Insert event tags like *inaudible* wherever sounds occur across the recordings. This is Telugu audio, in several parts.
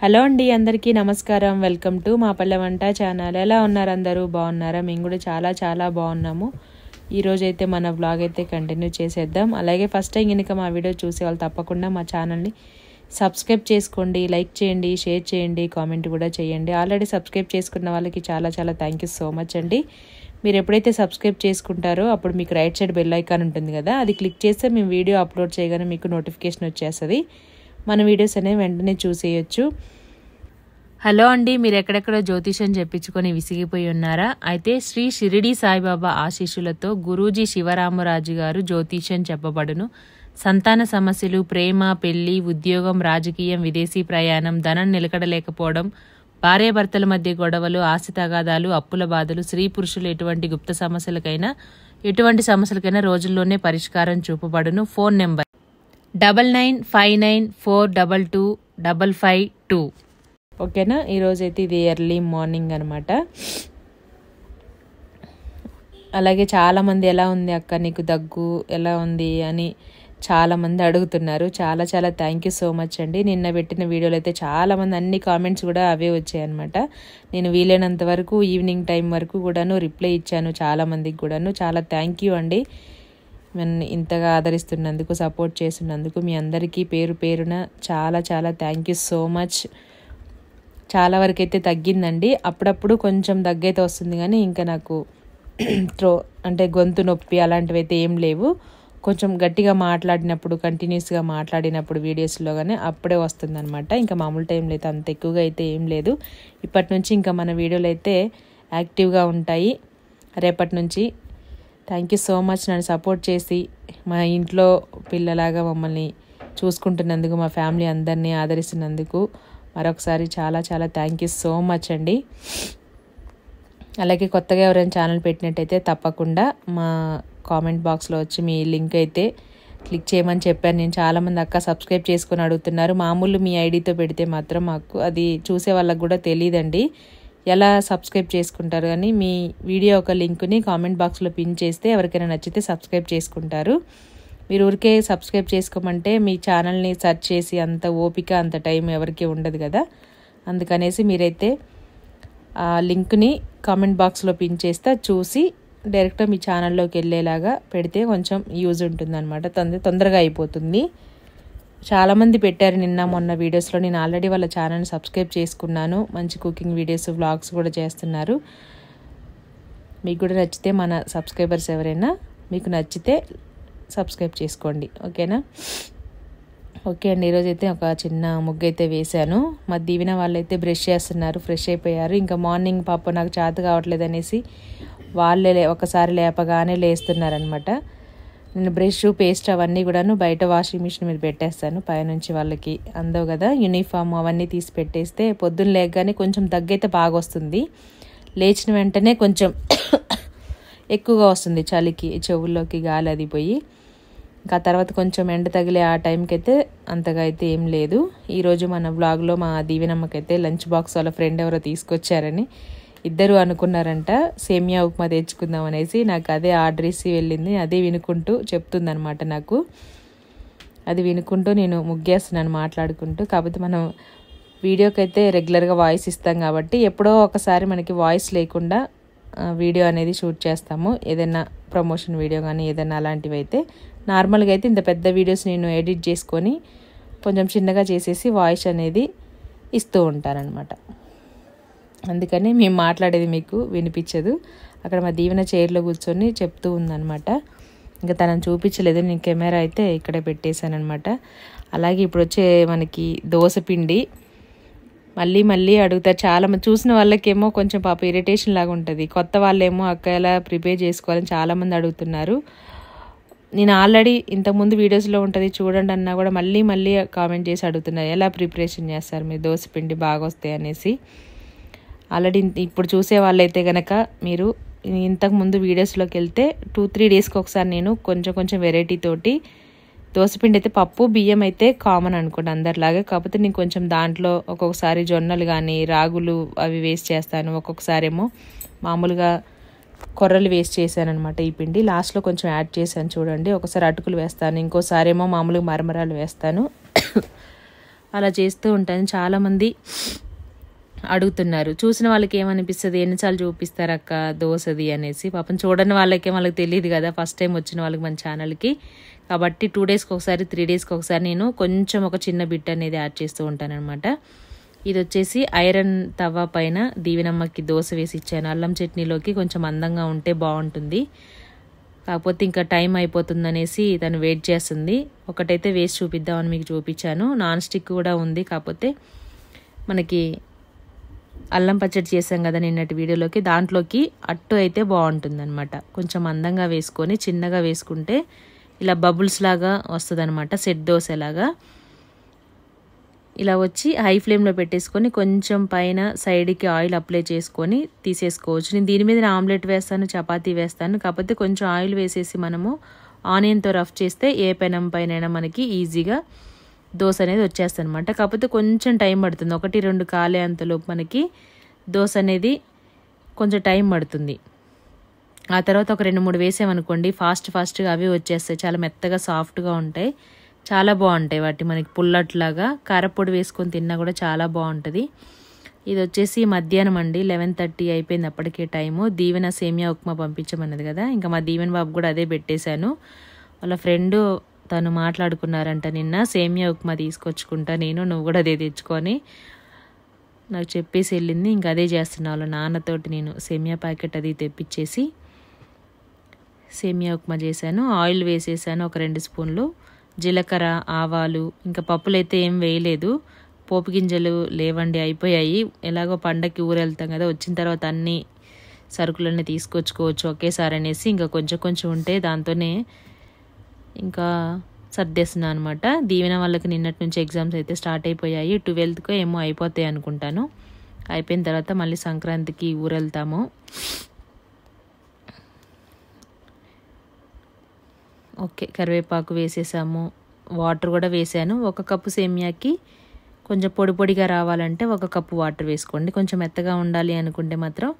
హలో అండి అందరికీ నమస్కారం వెల్కమ్ టు మా పల్లె వంట ఛానల్ ఎలా ఉన్నారు అందరూ బాగున్నారా మేము కూడా చాలా చాలా బాగున్నాము ఈరోజైతే మన బ్లాగ్ అయితే కంటిన్యూ చేసేద్దాం అలాగే ఫస్ట్ టైం కనుక మా వీడియో చూసే వాళ్ళు తప్పకుండా మా ఛానల్ని సబ్స్క్రైబ్ చేసుకోండి లైక్ చేయండి షేర్ చేయండి కామెంట్ కూడా చేయండి ఆల్రెడీ సబ్స్క్రైబ్ చేసుకున్న వాళ్ళకి చాలా చాలా థ్యాంక్ సో మచ్ అండి మీరు ఎప్పుడైతే సబ్స్క్రైబ్ చేసుకుంటారో అప్పుడు మీకు రైట్ సైడ్ బెల్ ఐకాన్ ఉంటుంది కదా అది క్లిక్ చేస్తే మేము వీడియో అప్లోడ్ చేయగానే మీకు నోటిఫికేషన్ వచ్చేస్తుంది మన వీడియోస్ అనేవి వెంటనే చూసేయచ్చు హలో అండి మీరు ఎక్కడెక్కడో జ్యోతిషం చెప్పించుకొని విసిగిపోయి ఉన్నారా అయితే శ్రీ షిరిడి సాయిబాబా ఆశీస్సులతో గురూజీ శివరామరాజు గారు జ్యోతిషం చెప్పబడును సంతాన సమస్యలు ప్రేమ పెళ్లి ఉద్యోగం రాజకీయం విదేశీ ప్రయాణం ధనం నిలకడలేకపోవడం భార్యాభర్తల మధ్య గొడవలు ఆస్తి తగాదాలు అప్పుల బాధలు స్త్రీ పురుషులు ఎటువంటి గుప్త సమస్యలకైనా ఎటువంటి సమస్యలకైనా రోజుల్లోనే పరిష్కారం చూపబడును phone number double nine five nine four double two double five two ఓకేనా ఈరోజైతే ఇది ఎర్లీ మార్నింగ్ అనమాట అలాగే చాలామంది ఎలా ఉంది అక్క నీకు దగ్గు ఎలా ఉంది అని చాలామంది అడుగుతున్నారు చాలా చాలా థ్యాంక్ యూ సో మచ్ అండి నిన్న పెట్టిన వీడియోలు అయితే చాలామంది అన్ని కామెంట్స్ కూడా అవే వచ్చాయన్నమాట నేను వీలైనంత వరకు ఈవినింగ్ టైం వరకు కూడాను రిప్లై ఇచ్చాను చాలామందికి కూడాను చాలా థ్యాంక్ యూ అండి నన్ను ఇంతగా ఆదరిస్తున్నందుకు సపోర్ట్ చేస్తున్నందుకు మీ అందరికీ పేరు పేరున చాలా చాలా థ్యాంక్ యూ సో మచ్ చాలా వరకైతే తగ్గిందండి అప్పుడప్పుడు కొంచెం దగ్గైతే వస్తుంది కానీ ఇంకా నాకు త్రో *clears throat* అంటే గొంతు నొప్పి అలాంటివి అయితే ఏం లేవు కొంచెం గట్టిగా మాట్లాడినప్పుడు కంటిన్యూస్గా మాట్లాడినప్పుడు వీడియోస్లో కానీ అప్పుడే అనమాట ఇంకా మామూలు టైంలో అయితే అంత ఎక్కువగా అయితే ఏం లేదు ఇప్పటి నుంచి ఇంకా మన వీడియోలు అయితే యాక్టివ్గా ఉంటాయి రేపటి నుంచి థ్యాంక్ యూ సో మచ్ నన్ను సపోర్ట్ చేసి మా ఇంట్లో పిల్లలాగా మమ్మల్ని చూసుకుంటున్నందుకు మా ఫ్యామిలీ అందరినీ ఆదరిస్తున్నందుకు మరొకసారి చాలా చాలా థ్యాంక్ యూ సో మచ్ అండి అలాగే కొత్తగా ఎవరైనా ఛానల్ పెట్టినట్టయితే తప్పకుండా మా కామెంట్ బాక్స్లో వచ్చి మీ లింక్ అయితే క్లిక్ చేయమని చెప్పాను నేను చాలామంది అక్క సబ్స్క్రైబ్ చేసుకొని అడుగుతున్నారు మామూలు మీ ఐడితో పెడితే మాత్రం మాకు అది చూసే వాళ్ళకు కూడా తెలియదండి ఎలా సబ్స్క్రైబ్ చేసుకుంటారు అని మీ వీడియో ఒక లింక్ని కామెంట్ బాక్స్లో పిన్ చేస్తే ఎవరికైనా నచ్చితే సబ్స్క్రైబ్ చేసుకుంటారు మీరు ఊరికే సబ్స్క్రైబ్ చేసుకోమంటే మీ ఛానల్ని సెర్చ్ చేసి అంత ఓపిక అంత టైం ఎవరికి ఉండదు కదా అందుకనేసి మీరైతే ఆ లింక్ని కామెంట్ బాక్స్లో పిన్ చేస్తే చూసి డైరెక్ట్గా మీ ఛానల్లోకి వెళ్ళేలాగా పెడితే కొంచెం యూజ్ ఉంటుంది అనమాట తొందర తొందరగా అయిపోతుంది చాలామంది పెట్టారు నిన్న మొన్న వీడియోస్లో నేను ఆల్రెడీ వాళ్ళ ఛానల్ని సబ్స్క్రైబ్ చేసుకున్నాను మంచి కుకింగ్ వీడియోస్ వ్లాగ్స్ కూడా చేస్తున్నారు మీకు కూడా నచ్చితే మన సబ్స్క్రైబర్స్ ఎవరైనా మీకు నచ్చితే సబ్స్క్రైబ్ చేసుకోండి ఓకేనా ఓకే అండి ఈరోజైతే ఒక చిన్న ముగ్గు అయితే వేశాను మా దీవిన వాళ్ళైతే బ్రష్ చేస్తున్నారు ఫ్రెష్ అయిపోయారు ఇంకా మార్నింగ్ పాప నాకు చేత కావట్లేదు అనేసి వాళ్ళే ఒకసారి లేపగానే లేస్తున్నారనమాట నేను బ్రష్ పేస్ట్ అవన్నీ కూడాను బయట వాషింగ్ మిషన్ మీద పెట్టేస్తాను పైనుంచి వాళ్ళకి అందవు కదా యూనిఫామ్ అవన్నీ తీసి పెట్టేస్తే పొద్దున్న లేకగానే కొంచెం దగ్గైతే బాగా వస్తుంది లేచిన వెంటనే కొంచెం ఎక్కువగా వస్తుంది చలికి చెవుల్లోకి గాలి అది పోయి ఇంకా తర్వాత కొంచెం ఎండ తగిలే ఆ టైంకి అయితే అంతగా అయితే ఏం లేదు ఈరోజు మన బ్లాగ్లో మా దీవెనమ్మకైతే లంచ్ బాక్స్ వాళ్ళ ఫ్రెండ్ ఎవరో తీసుకొచ్చారని ఇద్దరు అనుకున్నారంట సేమియా ఉప్మా తెచ్చుకుందాం అనేసి నాకు అదే ఆర్డర్ ఇసి వెళ్ళింది అదే వినుకుంటూ చెప్తుందనమాట నాకు అది వినుకుంటూ నేను ముగ్గేస్తున్నాను మాట్లాడుకుంటూ కాకపోతే మనం వీడియోకి అయితే రెగ్యులర్గా వాయిస్ ఇస్తాం కాబట్టి ఎప్పుడో ఒకసారి మనకి వాయిస్ లేకుండా వీడియో అనేది షూట్ చేస్తాము ఏదైనా ప్రమోషన్ వీడియో కానీ ఏదైనా అలాంటివి అయితే నార్మల్గా అయితే ఇంత పెద్ద వీడియోస్ నేను ఎడిట్ చేసుకొని కొంచెం చిన్నగా చేసేసి వాయిస్ అనేది ఇస్తూ ఉంటారనమాట అందుకని మేము మాట్లాడేది మీకు వినిపించదు అక్కడ మా దీవెన చైర్లో కూర్చొని చెప్తూ ఉందనమాట ఇంకా తనని చూపించలేదు నేను కెమెరా అయితే ఇక్కడే పెట్టేశానమాట అలాగే ఇప్పుడు వచ్చే మనకి దోశ పిండి మళ్ళీ మళ్ళీ అడుగుతారు చాలా చూసిన వాళ్ళకేమో కొంచెం పాప ఇరిటేషన్ లాగా ఉంటుంది కొత్త వాళ్ళేమో అక్క ఎలా ప్రిపేర్ చేసుకోవాలని చాలామంది అడుగుతున్నారు నేను ఆల్రెడీ ఇంతకుముందు వీడియోస్లో ఉంటుంది చూడండి అన్నా కూడా మళ్ళీ మళ్ళీ కామెంట్ చేసి అడుగుతున్నారు ఎలా ప్రిపరేషన్ చేస్తారు మీరు దోశ పిండి బాగా వస్తాయి అనేసి ఆల్రెడీ ఇప్పుడు చూసే వాళ్ళైతే కనుక మీరు ఇంతకుముందు వీడియోస్లోకి వెళ్తే టూ త్రీ డేస్కి ఒకసారి నేను కొంచెం కొంచెం వెరైటీ తోటి దోసపిండి అయితే పప్పు బియ్యం అయితే కామన్ అనుకోండి అందరిలాగా కాకపోతే నేను కొంచెం దాంట్లో ఒక్కొక్కసారి జొన్నలు కానీ రాగులు అవి వేస్ట్ చేస్తాను ఒక్కొక్కసారి ఏమో మామూలుగా కొర్రలు వేస్ట్ చేశాను అనమాట ఈ పిండి లాస్ట్లో కొంచెం యాడ్ చేశాను చూడండి ఒకసారి అటుకులు వేస్తాను ఇంకోసారి ఏమో మామూలుగా మరమరాలు వేస్తాను *coughs* అలా చేస్తూ ఉంటాను చాలామంది అడుగుతున్నారు చూసిన వాళ్ళకి ఏమనిపిస్తుంది ఎన్నిసార్లు చూపిస్తారక్క దోసది అనేసి పాపం చూడని వాళ్ళకి వాళ్ళకి తెలియదు కదా ఫస్ట్ టైం వచ్చిన వాళ్ళకి మన ఛానల్కి కాబట్టి టూ డేస్కి ఒకసారి త్రీ డేస్కి ఒకసారి నేను కొంచెం ఒక చిన్న బిట్ అనేది యాడ్ చేస్తూ ఉంటానన్నమాట ఇది వచ్చేసి ఐరన్ తవ్వ పైన దీవెనమ్మకి దోశ వేసి ఇచ్చాను అల్లం చట్నీలోకి కొంచెం అందంగా ఉంటే బాగుంటుంది కాకపోతే ఇంకా టైం అయిపోతుందనేసి తను వెయిట్ చేస్తుంది ఒకటైతే వేసి చూపిద్దామని మీకు చూపించాను నాన్ స్టిక్ కూడా ఉంది కాకపోతే మనకి అల్లం పచ్చడి చేసాం కదా నిన్నటి వీడియోలోకి దాంట్లోకి అట్టు అయితే బాగుంటుందన్నమాట కొంచెం అందంగా వేసుకొని చిన్నగా వేసుకుంటే ఇలా బబుల్స్ లాగా వస్తుందన్నమాట సెట్ దోశలాగా ఇలా వచ్చి హై ఫ్లేమ్లో పెట్టేసుకొని కొంచెం పైన సైడ్కి ఆయిల్ అప్లై చేసుకొని తీసేసుకోవచ్చు నేను దీని మీద ఆమ్లెట్ వేస్తాను చపాతీ వేస్తాను కాకపోతే కొంచెం ఆయిల్ వేసేసి మనము ఆనియన్తో రఫ్ చేస్తే ఏ పెనం పైన మనకి ఈజీగా దోశ అనేది వచ్చేస్తుంది అనమాట కాకపోతే కొంచెం టైం పడుతుంది ఒకటి రెండు కాలే అంతలోపు మనకి దోశ అనేది కొంచెం టైం పడుతుంది ఆ తర్వాత ఒక రెండు మూడు వేసామనుకోండి ఫాస్ట్ ఫాస్ట్గా అవి వచ్చేస్తాయి చాలా మెత్తగా సాఫ్ట్గా ఉంటాయి చాలా బాగుంటాయి వాటి మనకి పుల్లట్లాగా కారపొడి వేసుకొని తిన్నా కూడా చాలా బాగుంటుంది ఇది వచ్చేసి మధ్యాహ్నం అండి లెవెన్ థర్టీ అయిపోయింది అప్పటికే టైము దీవెన సేమియా ఉప్మా పంపించమన్నది కదా ఇంకా మా దీవెన బాబు కూడా అదే పెట్టేశాను వాళ్ళ ఫ్రెండు తను మాట్లాడుకున్నారంట నిన్న సేమియా ఉప్మా తీసుకొచ్చుకుంటా నేను నువ్వు కూడా అదే తెచ్చుకొని నాకు చెప్పేసి వెళ్ళింది ఇంక అదే చేస్తున్నా వాళ్ళ నాన్నతోటి నేను సేమియా ప్యాకెట్ అది తెప్పించేసి సేమియా ఉప్మా చేశాను ఆయిల్ వేసేసాను ఒక రెండు స్పూన్లు జీలకర్ర ఆవాలు ఇంకా పప్పులు అయితే ఏం వేయలేదు పోపు గింజలు లేవండి అయిపోయాయి ఎలాగో పండక్కి ఊరు వెళ్తాం కదా వచ్చిన తర్వాత అన్ని సరుకులన్నీ తీసుకొచ్చుకోవచ్చు ఒకేసారి అనేసి ఇంకా కొంచెం కొంచెం ఉంటే దాంతోనే ఇంకా సర్దేస్తున్నా అనమాట దీవెన వాళ్ళకి నిన్నటి నుంచి ఎగ్జామ్స్ అయితే స్టార్ట్ అయిపోయాయి ట్వెల్త్కో ఏమో అయిపోతాయి అనుకుంటాను అయిపోయిన తర్వాత మళ్ళీ సంక్రాంతికి ఊరెళ్తాము ఓకే కరివేపాకు వేసేసాము వాటర్ కూడా వేసాను ఒక కప్పు సేమియాకి కొంచెం పొడి పొడిగా రావాలంటే ఒక కప్పు వాటర్ వేసుకోండి కొంచెం మెత్తగా ఉండాలి అనుకుంటే మాత్రం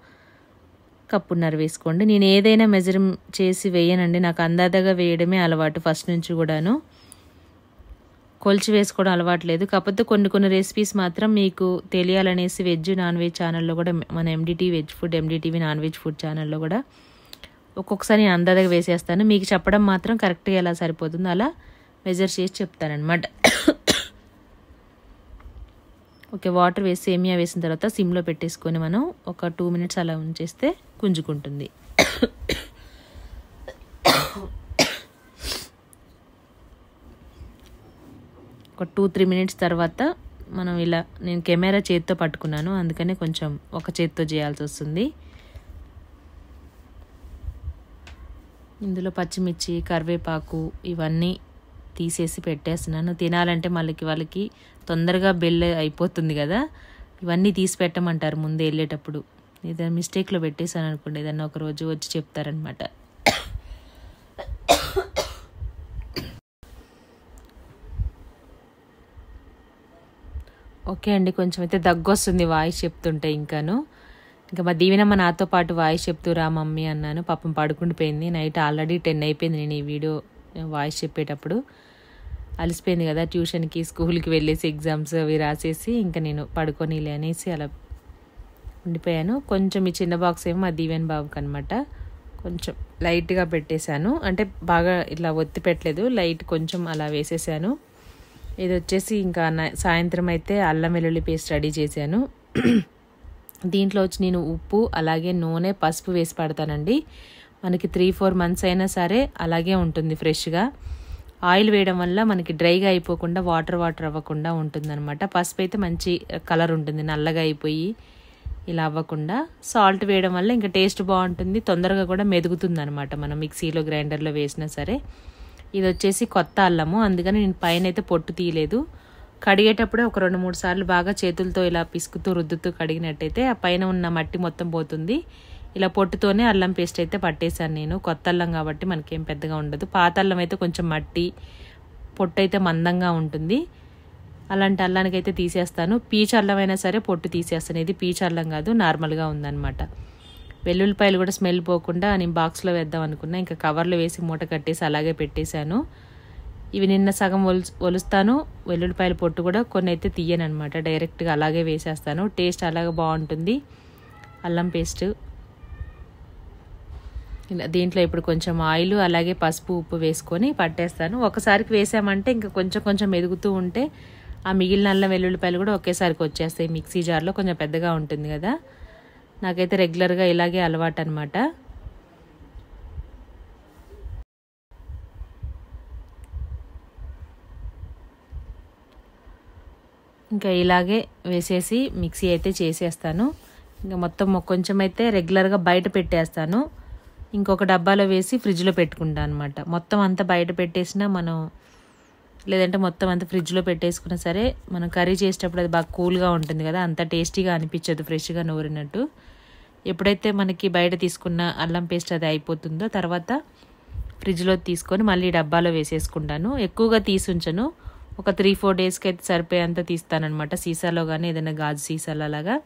కప్పున్నర వేసుకోండి నేను ఏదైనా మెజర్ చేసి వేయనండి నాకు అందాదగా వేయడమే అలవాటు ఫస్ట్ నుంచి కూడాను కొలిచి వేసుకోవడం అలవాటు లేదు కాకపోతే కొన్ని కొన్ని రెసిపీస్ మాత్రం మీకు తెలియాలనేసి వెజ్ నాన్ వెజ్ ఛానల్లో కూడా మన MDT veg food MDTV non veg food ఛానల్లో కూడా ఒక్కొక్కసారి నేను అందాదగా వేసేస్తాను మీకు చెప్పడం మాత్రం కరెక్ట్గా ఎలా సరిపోతుందో అలా మెజర్ చేసి చెప్తానమాట ఓకే వాటర్ వేసి సేమియా వేసిన తర్వాత సిమ్లో పెట్టేసుకొని మనం ఒక టూ మినిట్స్ అలా ఉంచేస్తే కుంజుకుంటుంది ఒక టూ త్రీ మినిట్స్ తర్వాత మనం ఇలా నేను కెమెరా చేతితో పట్టుకున్నాను అందుకనే కొంచెం ఒక చేతితో చేయాల్సి వస్తుంది ఇందులో పచ్చిమిర్చి కరివేపాకు ఇవన్నీ తీసేసి పెట్టేస్తున్నాను తినాలంటే మళ్ళీ వాళ్ళకి తొందరగా బెల్ అయిపోతుంది కదా ఇవన్నీ తీసి పెట్టమంటారు ముందే వెళ్ళేటప్పుడు ఏదైనా మిస్టేక్లో పెట్టేశాను అనుకోండి ఏదన్నా ఒకరోజు వచ్చి చెప్తారనమాట ఓకే అండి కొంచెం అయితే దగ్గు వస్తుంది వాయిస్ చెప్తుంటే ఇంకాను ఇంకా మా దీవెన మా నాతో పాటు వాయిస్ చెప్తూ రా మమ్మీ అన్నాను పాపం పడుకుండిపోయింది నైట్ ఆల్రెడీ టెన్ అయిపోయింది నేను ఈ వీడియో వాయిస్ చెప్పేటప్పుడు అలసిపోయింది కదా ట్యూషన్కి స్కూల్కి వెళ్ళేసి ఎగ్జామ్స్ అవి రాసేసి ఇంకా నేను పడుకొని అనేసి అలా ఉండిపోయాను కొంచెం ఈ చిన్న బాక్స్ ఏమో మా దీవెన్ బాబుకి అనమాట కొంచెం లైట్గా పెట్టేశాను అంటే బాగా ఇట్లా ఒత్తి పెట్టలేదు లైట్ కొంచెం అలా వేసేసాను ఇది వచ్చేసి ఇంకా సాయంత్రం అయితే అల్లం వెల్లుల్లి పేస్ట్ రెడీ చేశాను దీంట్లో వచ్చి నేను ఉప్పు అలాగే నూనె పసుపు వేసి పడతానండి మనకి త్రీ ఫోర్ మంత్స్ అయినా సరే అలాగే ఉంటుంది ఫ్రెష్గా ఆయిల్ వేయడం వల్ల మనకి డ్రైగా అయిపోకుండా వాటర్ వాటర్ అవ్వకుండా ఉంటుందన్నమాట పసుపు అయితే మంచి కలర్ ఉంటుంది నల్లగా అయిపోయి ఇలా అవ్వకుండా సాల్ట్ వేయడం వల్ల ఇంకా టేస్ట్ బాగుంటుంది తొందరగా కూడా మెదుగుతుంది అనమాట మనం మిక్సీలో గ్రైండర్లో వేసినా సరే ఇది వచ్చేసి కొత్త అల్లము అందుకని నేను పైన అయితే పొట్టు తీయలేదు కడిగేటప్పుడే ఒక రెండు మూడు సార్లు బాగా చేతులతో ఇలా పిసుకుతూ రుద్దుతూ కడిగినట్టయితే ఆ పైన ఉన్న మట్టి మొత్తం పోతుంది ఇలా పొట్టుతోనే అల్లం పేస్ట్ అయితే పట్టేశాను నేను కొత్త అల్లం కాబట్టి మనకేం పెద్దగా ఉండదు పాత అల్లం అయితే కొంచెం మట్టి పొట్టు అయితే మందంగా ఉంటుంది అలాంటి అల్లానికి అయితే తీసేస్తాను పీచు అయినా సరే పొట్టు తీసేస్తాను ఇది పీచు అల్లం కాదు నార్మల్గా ఉందన్నమాట వెల్లుల్లిపాయలు కూడా స్మెల్ పోకుండా నేను బాక్స్లో వేద్దాం అనుకున్నా ఇంకా కవర్లో వేసి మూట కట్టేసి అలాగే పెట్టేశాను ఇవి నిన్న సగం ఒలు ఒలుస్తాను వెల్లుల్లిపాయలు పొట్టు కూడా కొన్ని అయితే తీయను అనమాట డైరెక్ట్గా అలాగే వేసేస్తాను టేస్ట్ అలాగే బాగుంటుంది అల్లం పేస్ట్ ఇలా దీంట్లో ఇప్పుడు కొంచెం ఆయిల్ అలాగే పసుపు ఉప్పు వేసుకొని పట్టేస్తాను ఒకసారికి వేసామంటే ఇంకా కొంచెం కొంచెం ఎదుగుతూ ఉంటే ఆ మిగిలిన అల్లం వెల్లుల్లిపాయలు కూడా ఒకేసారికి వచ్చేస్తాయి మిక్సీ జార్లో కొంచెం పెద్దగా ఉంటుంది కదా నాకైతే రెగ్యులర్గా ఇలాగే అలవాటు అనమాట ఇంకా ఇలాగే వేసేసి మిక్సీ అయితే చేసేస్తాను ఇంకా మొత్తం కొంచెం అయితే రెగ్యులర్గా బయట పెట్టేస్తాను ఇంకొక డబ్బాలో వేసి ఫ్రిడ్జ్లో పెట్టుకుంటా అనమాట మొత్తం అంతా బయట పెట్టేసినా మనం లేదంటే మొత్తం అంతా ఫ్రిడ్జ్లో పెట్టేసుకున్నా సరే మనం కర్రీ చేసేటప్పుడు అది బాగా కూల్గా ఉంటుంది కదా అంత టేస్టీగా అనిపించదు ఫ్రెష్గా నూరినట్టు ఎప్పుడైతే మనకి బయట తీసుకున్న అల్లం పేస్ట్ అది అయిపోతుందో తర్వాత ఫ్రిడ్జ్లో తీసుకొని మళ్ళీ డబ్బాలో వేసేసుకుంటాను ఎక్కువగా తీసి ఉంచను ఒక త్రీ ఫోర్ డేస్కి అయితే సరిపోయేంత తీస్తానమాట సీసాలో కానీ ఏదైనా గాజు సీసాలు అలాగా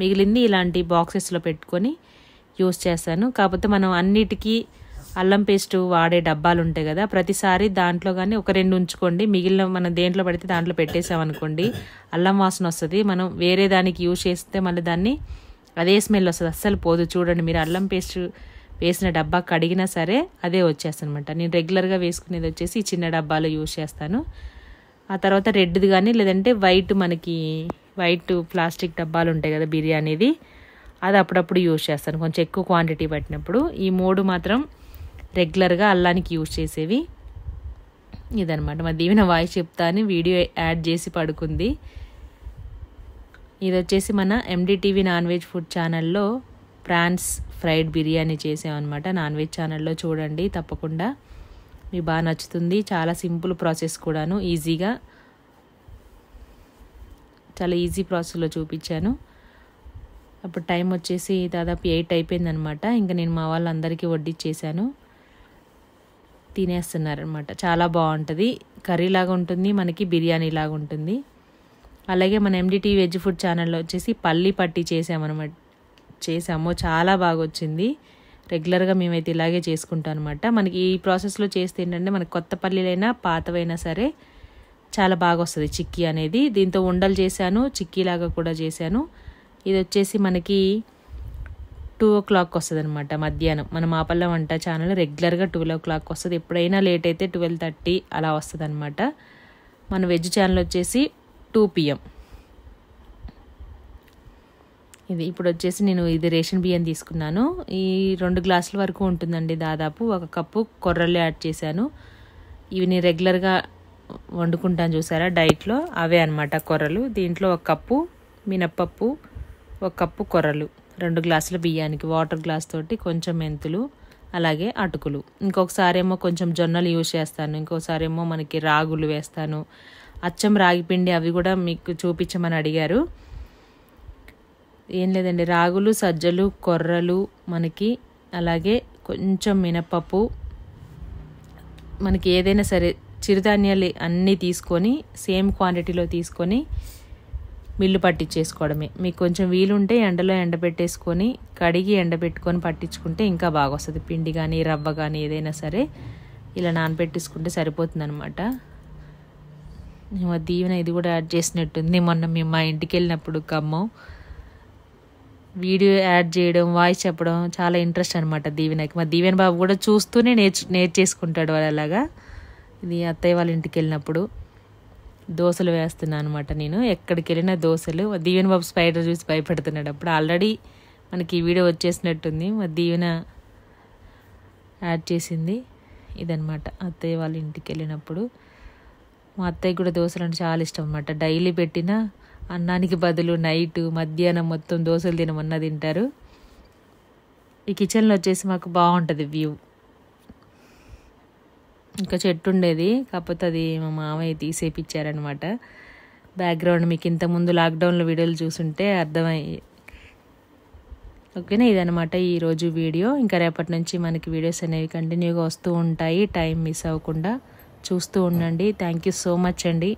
మిగిలింది ఇలాంటి బాక్సెస్లో పెట్టుకొని యూస్ చేస్తాను కాకపోతే మనం అన్నిటికీ అల్లం పేస్ట్ వాడే డబ్బాలు ఉంటాయి కదా ప్రతిసారి దాంట్లో కానీ ఒక రెండు ఉంచుకోండి మిగిలిన మనం దేంట్లో పడితే దాంట్లో పెట్టేసామనుకోండి అల్లం వాసన వస్తుంది మనం వేరే దానికి యూజ్ చేస్తే మళ్ళీ దాన్ని అదే స్మెల్ వస్తుంది అస్సలు పోదు చూడండి మీరు అల్లం పేస్ట్ వేసిన డబ్బా కడిగినా సరే అదే వచ్చేస్తానమాట అనమాట నేను రెగ్యులర్గా వేసుకునేది వచ్చేసి ఈ చిన్న డబ్బాలు యూజ్ చేస్తాను ఆ తర్వాత రెడ్ది కానీ లేదంటే వైట్ మనకి వైట్ ప్లాస్టిక్ డబ్బాలు ఉంటాయి కదా బిర్యానీది అది అప్పుడప్పుడు యూజ్ చేస్తాను కొంచెం ఎక్కువ క్వాంటిటీ పట్టినప్పుడు ఈ మూడు మాత్రం రెగ్యులర్గా అల్లానికి యూజ్ చేసేవి ఇదనమాట మా దీవెన వాయిస్ చెప్తాను వీడియో యాడ్ చేసి పడుకుంది ఇది వచ్చేసి మన ఎండిటీవీ నాన్ వెజ్ ఫుడ్ ఛానల్లో ప్రాన్స్ ఫ్రైడ్ బిర్యానీ చేసామన్నమాట నాన్ వెజ్ ఛానల్లో చూడండి తప్పకుండా మీకు బాగా నచ్చుతుంది చాలా సింపుల్ ప్రాసెస్ కూడాను ఈజీగా చాలా ఈజీ ప్రాసెస్లో చూపించాను అప్పుడు టైం వచ్చేసి దాదాపు ఎయిట్ అయిపోయిందనమాట ఇంకా నేను మా వాళ్ళందరికీ వడ్డిచ్చేసాను తినేస్తున్నారనమాట చాలా బాగుంటుంది కర్రీ లాగా ఉంటుంది మనకి బిర్యానీ లాగా ఉంటుంది అలాగే మన ఎండిటీ వెజ్ ఫుడ్ ఛానల్లో వచ్చేసి పల్లి పట్టి చేసామన్నమాట చేసాము చాలా బాగా వచ్చింది రెగ్యులర్గా మేమైతే ఇలాగే చేసుకుంటాం అనమాట మనకి ఈ ప్రాసెస్లో చేస్తే ఏంటంటే మనకి కొత్త పల్లీలైనా పాతవైనా సరే చాలా బాగా వస్తుంది చిక్కీ అనేది దీంతో ఉండలు చేశాను చిక్కీలాగా కూడా చేశాను ఇది వచ్చేసి మనకి టూ ఓ క్లాక్ వస్తుంది అనమాట మధ్యాహ్నం మన ఆపల్ల వంట ఛానల్ రెగ్యులర్గా ట్వెల్వ్ ఓ క్లాక్ వస్తుంది ఎప్పుడైనా లేట్ అయితే ట్వెల్వ్ థర్టీ అలా వస్తుంది అనమాట మన వెజ్ ఛానల్ వచ్చేసి టూ పిఎం ఇది ఇప్పుడు వచ్చేసి నేను ఇది రేషన్ బియ్యం తీసుకున్నాను ఈ రెండు గ్లాసుల వరకు ఉంటుందండి దాదాపు ఒక కప్పు కొర్రలు యాడ్ చేశాను ఇవి నేను రెగ్యులర్గా వండుకుంటాను చూసారా డైట్లో అవే అనమాట కొర్రలు దీంట్లో ఒక కప్పు మినప్పప్పు ఒక కప్పు కొర్రలు రెండు గ్లాసుల బియ్యానికి వాటర్ గ్లాస్ తోటి కొంచెం మెంతులు అలాగే అటుకులు ఇంకొకసారి ఏమో కొంచెం జొన్నలు యూజ్ చేస్తాను ఇంకోసారి ఏమో మనకి రాగులు వేస్తాను అచ్చం రాగి పిండి అవి కూడా మీకు చూపించమని అడిగారు ఏం లేదండి రాగులు సజ్జలు కొర్రలు మనకి అలాగే కొంచెం మినపప్పు మనకి ఏదైనా సరే చిరుధాన్యాలు అన్నీ తీసుకొని సేమ్ క్వాంటిటీలో తీసుకొని మిల్లు పట్టించేసుకోవడమే మీకు కొంచెం వీలుంటే ఎండలో ఎండబెట్టేసుకొని కడిగి ఎండబెట్టుకొని పట్టించుకుంటే ఇంకా బాగా వస్తుంది పిండి కానీ రవ్వ కానీ ఏదైనా సరే ఇలా నానబెట్టేసుకుంటే సరిపోతుంది అనమాట దీవెన ఇది కూడా యాడ్ చేసినట్టుంది మొన్న మేము మా ఇంటికి వెళ్ళినప్పుడు కమ్మం వీడియో యాడ్ చేయడం వాయిస్ చెప్పడం చాలా ఇంట్రెస్ట్ అనమాట దీవెనకి మా దీవెన బాబు కూడా చూస్తూనే నేర్చు నేర్చేసుకుంటాడు వాళ్ళు అలాగా ఇది అత్తయ్య వాళ్ళ ఇంటికి వెళ్ళినప్పుడు దోశలు వేస్తున్నాను అనమాట నేను ఎక్కడికి వెళ్ళిన దోశలు దీవెన బాబు స్పైడర్ చూసి భయపడుతున్నాడు అప్పుడు ఆల్రెడీ మనకి ఈ వీడియో వచ్చేసినట్టుంది మా దీవెన యాడ్ చేసింది ఇదనమాట అత్తయ్య వాళ్ళ ఇంటికి వెళ్ళినప్పుడు మా అత్తయ్య కూడా దోశలు అంటే చాలా ఇష్టం అనమాట డైలీ పెట్టిన అన్నానికి బదులు నైట్ మధ్యాహ్నం మొత్తం దోశలు తినమన్నా తింటారు ఈ కిచెన్లో వచ్చేసి మాకు బాగుంటుంది వ్యూ ఇంకా చెట్టు ఉండేది కాకపోతే అది మా మామయ్య తీసేపిచ్చారనమాట బ్యాక్గ్రౌండ్ మీకు ఇంతకుముందు లాక్డౌన్లో వీడియోలు చూసుంటే అర్థమయ్యాయి ఓకేనా ఇదనమాట ఈరోజు వీడియో ఇంకా రేపటి నుంచి మనకి వీడియోస్ అనేవి కంటిన్యూగా వస్తూ ఉంటాయి టైం మిస్ అవ్వకుండా చూస్తూ ఉండండి థ్యాంక్ యూ సో మచ్ అండి